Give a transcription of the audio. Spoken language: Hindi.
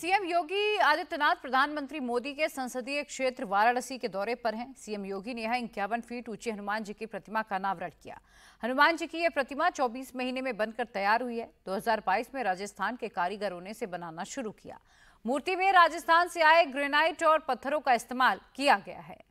सीएम योगी आदित्यनाथ प्रधानमंत्री मोदी के संसदीय क्षेत्र वाराणसी के दौरे पर हैं सीएम योगी ने यहाँ इक्यावन फीट ऊंची हनुमान जी की प्रतिमा का अनावरण किया हनुमान जी की यह प्रतिमा 24 महीने में बनकर तैयार हुई है 2022 में राजस्थान के कारीगरों ने इसे बनाना शुरू किया मूर्ति में राजस्थान से आए ग्रेनाइट और पत्थरों का इस्तेमाल किया गया है